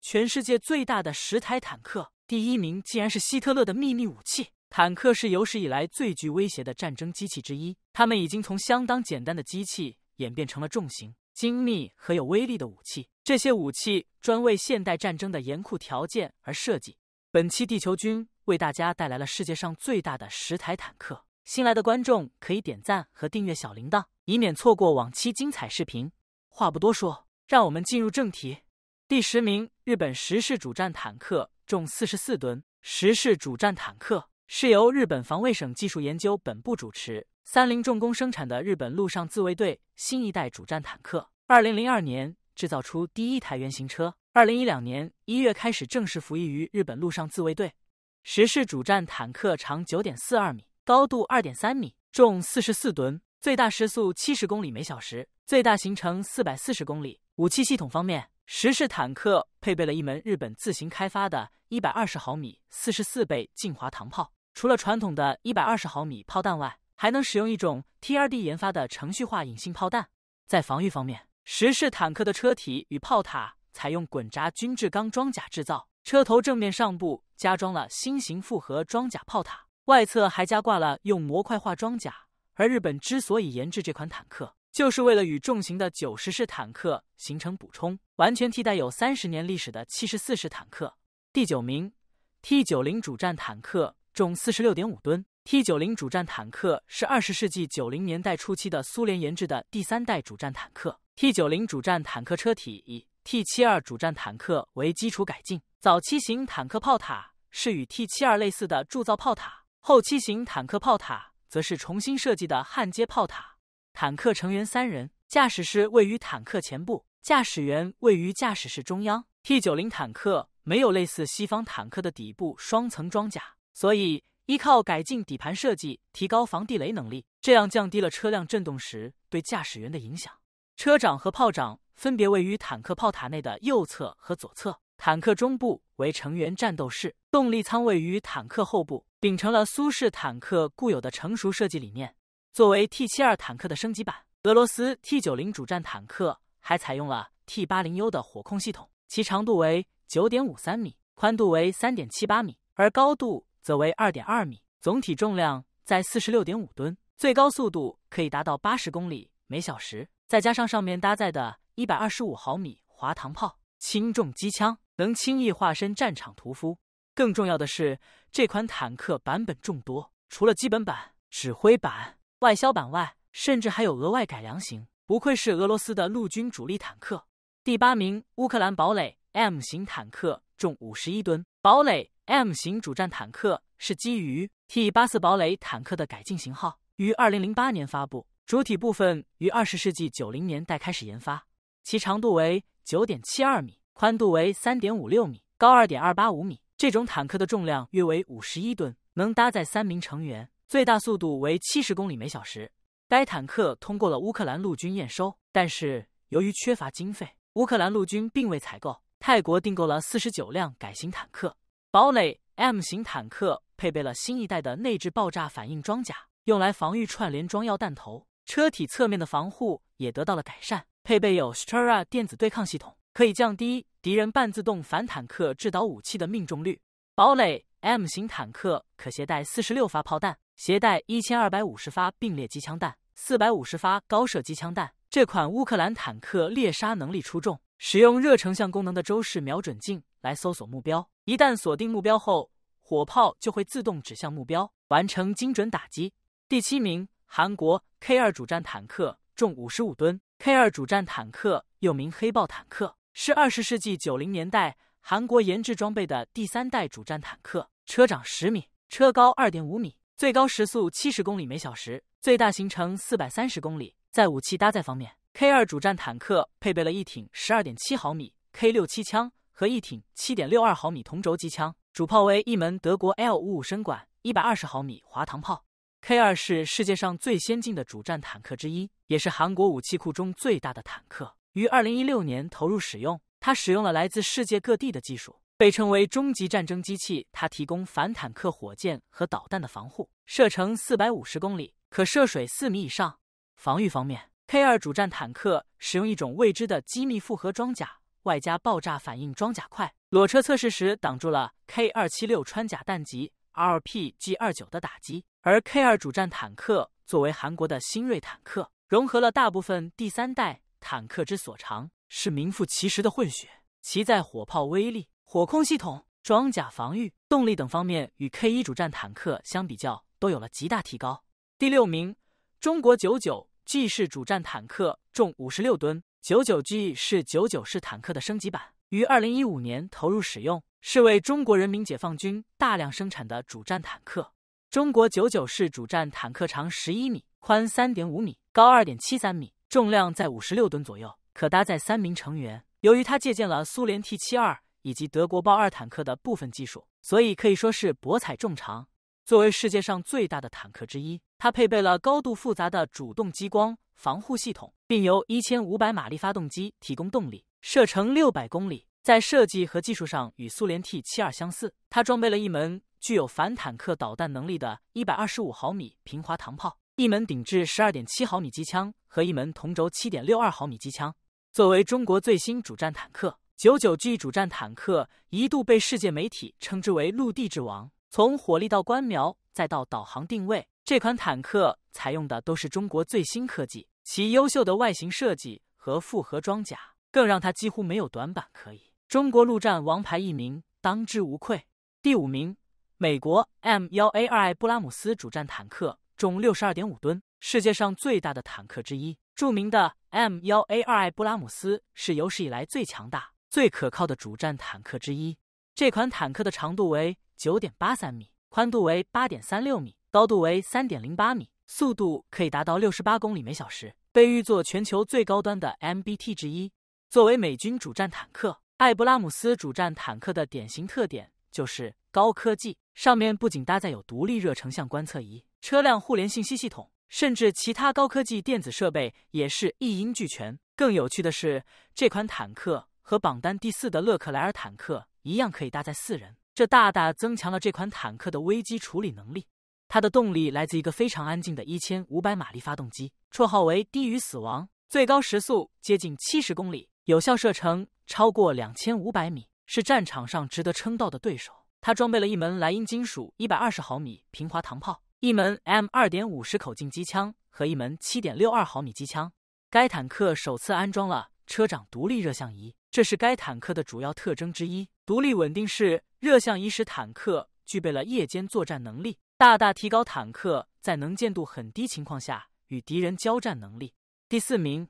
全世界最大的十台坦克，第一名竟然是希特勒的秘密武器——坦克，是有史以来最具威胁的战争机器之一。他们已经从相当简单的机器演变成了重型、精密和有威力的武器。这些武器专为现代战争的严酷条件而设计。本期地球君为大家带来了世界上最大的十台坦克。新来的观众可以点赞和订阅小铃铛，以免错过往期精彩视频。话不多说，让我们进入正题。第十名，日本十式主战坦克重四十四吨。十式主战坦克是由日本防卫省技术研究本部主持，三菱重工生产的日本陆上自卫队新一代主战坦克。二零零二年制造出第一台原型车，二零一两年一月开始正式服役于日本陆上自卫队。十式主战坦克长九点四二米。高度二点三米，重四十四吨，最大时速七十公里每小时，最大行程四百四十公里。武器系统方面，十式坦克配备了一门日本自行开发的一百二十毫米四十四倍镜滑膛炮，除了传统的一百二十毫米炮弹外，还能使用一种 T R D 研发的程序化隐性炮弹。在防御方面，十式坦克的车体与炮塔采用滚轧均质钢装甲制造，车头正面上部加装了新型复合装甲炮塔。外侧还加挂了用模块化装甲。而日本之所以研制这款坦克，就是为了与重型的九十式坦克形成补充，完全替代有三十年历史的七十四式坦克。第九名，T 九零主战坦克重四十六点五吨。T 九零主战坦克是二十世纪九零年代初期的苏联研制的第三代主战坦克。T 九零主战坦克车体以 T 七二主战坦克为基础改进，早期型坦克炮塔是与 T 七二类似的铸造炮塔。后期型坦克炮塔则是重新设计的焊接炮塔，坦克成员三人，驾驶室位于坦克前部，驾驶员位于驾驶室中央。T 九零坦克没有类似西方坦克的底部双层装甲，所以依靠改进底盘设计提高防地雷能力，这样降低了车辆震动时对驾驶员的影响。车长和炮长分别位于坦克炮塔内的右侧和左侧，坦克中部为成员战斗室，动力舱位于坦克后部。秉承了苏式坦克固有的成熟设计理念，作为 T72 坦克的升级版，俄罗斯 T90 主战坦克还采用了 T80U 的火控系统。其长度为9.53米，宽度为3.78米，而高度则为2.2米，总体重量在46.5吨，最高速度可以达到80公里每小时。再加上上面搭载的125毫米滑膛炮、轻重机枪，能轻易化身战场屠夫。更重要的是，这款坦克版本众多，除了基本版、指挥版、外销版外，甚至还有额外改良型。不愧是俄罗斯的陆军主力坦克。第八名，乌克兰堡垒 M 型坦克重五十一吨。堡垒 M 型主战坦克是基于 T 八四堡垒坦克的改进型号，于二零零八年发布，主体部分于二十世纪九零年代开始研发。其长度为九点七二米，宽度为三点五六米，高二点二八五米。这种坦克的重量约为五十一吨，能搭载三名成员，最大速度为七十公里每小时。该坦克通过了乌克兰陆军验收，但是由于缺乏经费，乌克兰陆军并未采购。泰国订购了四十九辆改型坦克堡垒 M 型坦克，配备了新一代的内置爆炸反应装甲，用来防御串联装药弹头。车体侧面的防护也得到了改善，配备有 Stara 电子对抗系统。可以降低敌人半自动反坦克制导武器的命中率。堡垒 M 型坦克可携带四十六发炮弹，携带一千二百五十发并列机枪弹，四百五十发高射机枪弹。这款乌克兰坦克猎杀能力出众，使用热成像功能的周式瞄准镜来搜索目标，一旦锁定目标后，火炮就会自动指向目标，完成精准打击。第七名，韩国 K 二主战坦克重五十五吨。K 二主战坦克又名黑豹坦克。是二十世纪九零年代韩国研制装备的第三代主战坦克，车长十米，车高二点五米，最高时速七十公里每小时，最大行程四百三十公里。在武器搭载方面，K 二主战坦克配备了一挺十二点七毫米 K 六七枪和一挺七点六二毫米同轴机枪，主炮为一门德国 L 五五身管一百二十毫米滑膛炮。K 二是世界上最先进的主战坦克之一，也是韩国武器库中最大的坦克。于二零一六年投入使用。它使用了来自世界各地的技术，被称为“终极战争机器”。它提供反坦克火箭和导弹的防护，射程四百五十公里，可涉水四米以上。防御方面，K 二主战坦克使用一种未知的机密复合装甲，外加爆炸反应装甲块。裸车测试时挡住了 K 二七六穿甲弹及 RPG 二九的打击。而 K 二主战坦克作为韩国的新锐坦克，融合了大部分第三代。坦克之所长是名副其实的混血，其在火炮威力、火控系统、装甲防御、动力等方面与 K 一主战坦克相比较都有了极大提高。第六名，中国九九 G 式主战坦克重五十六吨，九九 G 是九九式坦克的升级版，于二零一五年投入使用，是为中国人民解放军大量生产的主战坦克。中国九九式主战坦克长十一米，宽三点五米，高二点七三米。重量在五十六吨左右，可搭载三名成员。由于它借鉴了苏联 T 七二以及德国豹二坦克的部分技术，所以可以说是博采众长。作为世界上最大的坦克之一，它配备了高度复杂的主动激光防护系统，并由一千五百马力发动机提供动力，射程六百公里。在设计和技术上与苏联 T 七二相似，它装备了一门具有反坦克导弹能力的一百二十五毫米平滑膛炮。一门顶置十二点七毫米机枪和一门同轴七点六二毫米机枪，作为中国最新主战坦克，九九 G 主战坦克一度被世界媒体称之为“陆地之王”。从火力到观瞄，再到导航定位，这款坦克采用的都是中国最新科技。其优秀的外形设计和复合装甲，更让它几乎没有短板可以。中国陆战王牌一名当之无愧。第五名，美国 M 幺 A 二 I 布拉姆斯主战坦克。重六十二点五吨，世界上最大的坦克之一。著名的 M 幺 A 二艾布拉姆斯是有史以来最强大、最可靠的主战坦克之一。这款坦克的长度为九点八三米，宽度为八点三六米，高度为三点零八米，速度可以达到六十八公里每小时，被誉作全球最高端的 MBT 之一。作为美军主战坦克，艾布拉姆斯主战坦克的典型特点就是高科技，上面不仅搭载有独立热成像观测仪。车辆互联信息系统，甚至其他高科技电子设备也是一应俱全。更有趣的是，这款坦克和榜单第四的勒克莱尔坦克一样，可以搭载四人，这大大增强了这款坦克的危机处理能力。它的动力来自一个非常安静的1500马力发动机，绰号为“低于死亡”，最高时速接近70公里，有效射程超过2500米，是战场上值得称道的对手。它装备了一门莱茵金属120毫米平滑膛炮。一门 M 二点五十口径机枪和一门七点六二毫米机枪。该坦克首次安装了车长独立热像仪，这是该坦克的主要特征之一。独立稳定式热像仪使坦克具备了夜间作战能力，大大提高坦克在能见度很低情况下与敌人交战能力。第四名，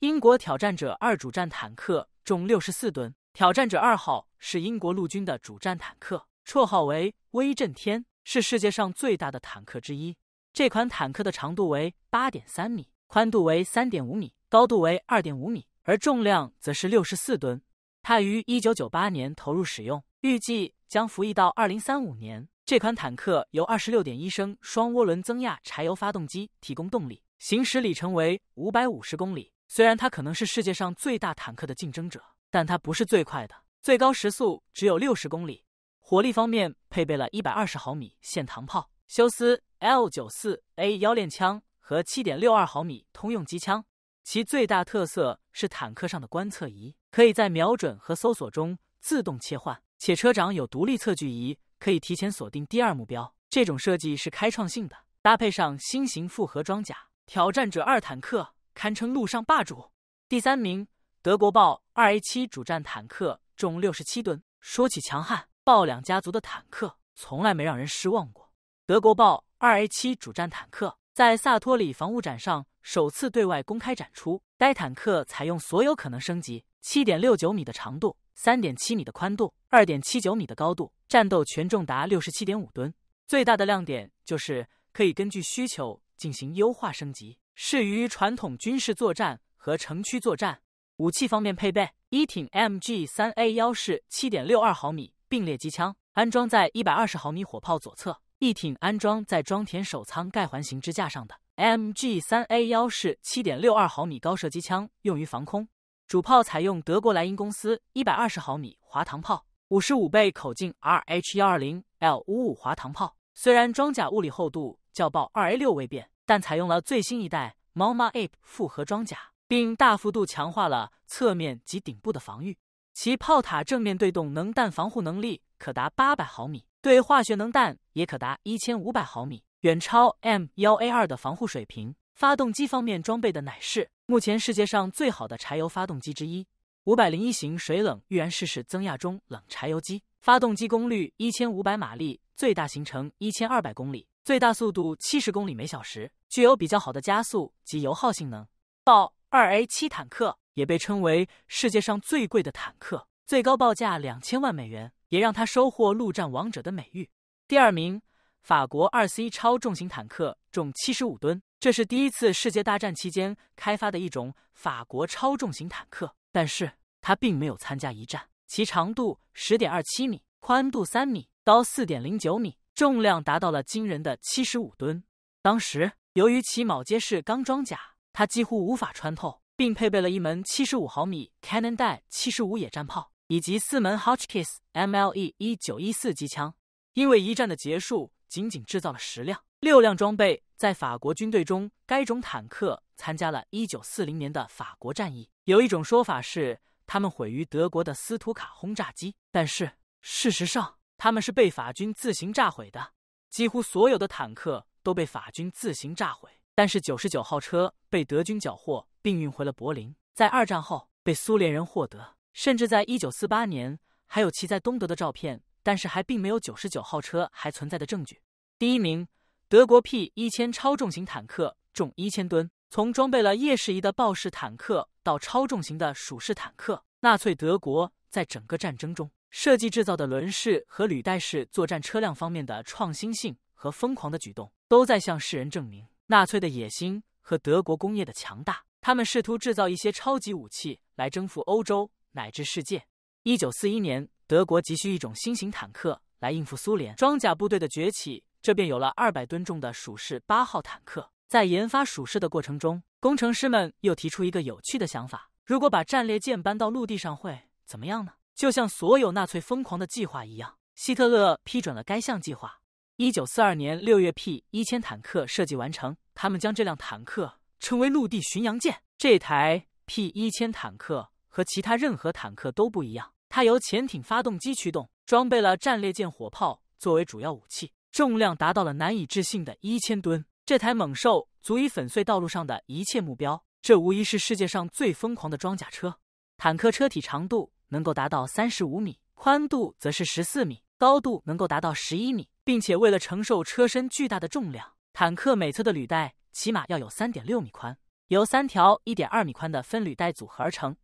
英国挑战者二主战坦克重六十四吨。挑战者二号是英国陆军的主战坦克，绰号为“威震天”。是世界上最大的坦克之一。这款坦克的长度为八点三米，宽度为三点五米，高度为二点五米，而重量则是六十四吨。它于一九九八年投入使用，预计将服役到二零三五年。这款坦克由二十六点一升双涡轮增压柴油发动机提供动力，行驶里程为五百五十公里。虽然它可能是世界上最大坦克的竞争者，但它不是最快的，最高时速只有六十公里。火力方面配备了一百二十毫米线膛炮、休斯 L 九四 A 幺链枪和七点六二毫米通用机枪，其最大特色是坦克上的观测仪可以在瞄准和搜索中自动切换，且车长有独立测距仪，可以提前锁定第二目标。这种设计是开创性的，搭配上新型复合装甲，挑战者二坦克堪称陆上霸主。第三名，德国豹二 A 七主战坦克重六十七吨，说起强悍。豹两家族的坦克从来没让人失望过。德国豹二 A 七主战坦克在萨托里防务展上首次对外公开展出。该坦克采用所有可能升级，七点六九米的长度，三点七米的宽度，二点七九米的高度，战斗全重达六十七点五吨。最大的亮点就是可以根据需求进行优化升级，适于传统军事作战和城区作战。武器方面配备一挺 MG 三 A 幺式七点六二毫米。并列机枪安装在120毫米火炮左侧，一挺安装在装填手舱盖环形支架上的 MG3A1 式7.62毫米高射机枪用于防空。主炮采用德国莱茵公司120毫米滑膛炮，55倍口径 R H120L55 滑膛炮。虽然装甲物理厚度较豹 2A6 未变，但采用了最新一代 MMAAP e 复合装甲，并大幅度强化了侧面及顶部的防御。其炮塔正面对动能弹防护能力可达八百毫米，对化学能弹也可达一千五百毫米，远超 M 幺 A 二的防护水平。发动机方面装备的乃是目前世界上最好的柴油发动机之一——五百零一型水冷预燃式式增压中冷柴油机。发动机功率一千五百马力，最大行程一千二百公里，最大速度七十公里每小时，具有比较好的加速及油耗性能。报二 A 七坦克。也被称为世界上最贵的坦克，最高报价两千万美元，也让他收获陆战王者的美誉。第二名，法国二 C 超重型坦克重七十五吨，这是第一次世界大战期间开发的一种法国超重型坦克，但是它并没有参加一战。其长度十点二七米，宽度三米高四点零九米，重量达到了惊人的七十五吨。当时由于其铆接式钢装甲，它几乎无法穿透。并配备了一门七十五毫米 Canon 带七十五野战炮，以及四门 Hotchkiss MLE 一九一四机枪。因为一战的结束，仅仅制造了十辆，六辆装备在法国军队中。该种坦克参加了一九四零年的法国战役。有一种说法是他们毁于德国的斯图卡轰炸机，但是事实上他们是被法军自行炸毁的。几乎所有的坦克都被法军自行炸毁。但是九十九号车被德军缴获并运回了柏林，在二战后被苏联人获得，甚至在一九四八年还有骑在东德的照片，但是还并没有九十九号车还存在的证据。第一名，德国 P 一千超重型坦克重一千吨，从装备了夜视仪的豹式坦克到超重型的鼠式坦克，纳粹德国在整个战争中设计制造的轮式和履带式作战车辆方面的创新性和疯狂的举动，都在向世人证明。纳粹的野心和德国工业的强大，他们试图制造一些超级武器来征服欧洲乃至世界。一九四一年，德国急需一种新型坦克来应付苏联装甲部队的崛起，这便有了二百吨重的鼠式八号坦克。在研发鼠式的过程中，工程师们又提出一个有趣的想法：如果把战列舰搬到陆地上会怎么样呢？就像所有纳粹疯狂的计划一样，希特勒批准了该项计划。一九四二年六月，P 一千坦克设计完成。他们将这辆坦克称为“陆地巡洋舰”。这台 P 一千坦克和其他任何坦克都不一样，它由潜艇发动机驱动，装备了战列舰火炮作为主要武器，重量达到了难以置信的一千吨。这台猛兽足以粉碎道路上的一切目标。这无疑是世界上最疯狂的装甲车。坦克车体长度能够达到三十五米，宽度则是十四米。高度能够达到十一米，并且为了承受车身巨大的重量，坦克每侧的履带起码要有三点六米宽，由三条一点二米宽的分履带组合而成。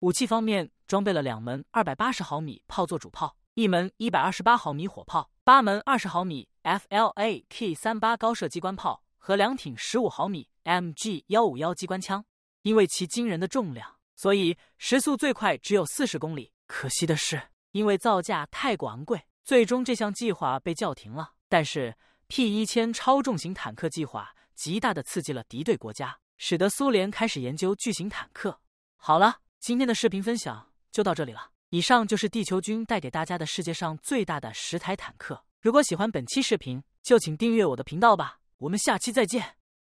武器方面装备了两门二百八十毫米炮座主炮，一门一百二十八毫米火炮，八门二十毫米 FLAK 三八高射机关炮和两挺十五毫米 MG 幺五幺机关枪。因为其惊人的重量，所以时速最快只有四十公里。可惜的是，因为造价太过昂贵。最终，这项计划被叫停了。但是，P 一千超重型坦克计划极大的刺激了敌对国家，使得苏联开始研究巨型坦克。好了，今天的视频分享就到这里了。以上就是地球君带给大家的世界上最大的十台坦克。如果喜欢本期视频，就请订阅我的频道吧。我们下期再见。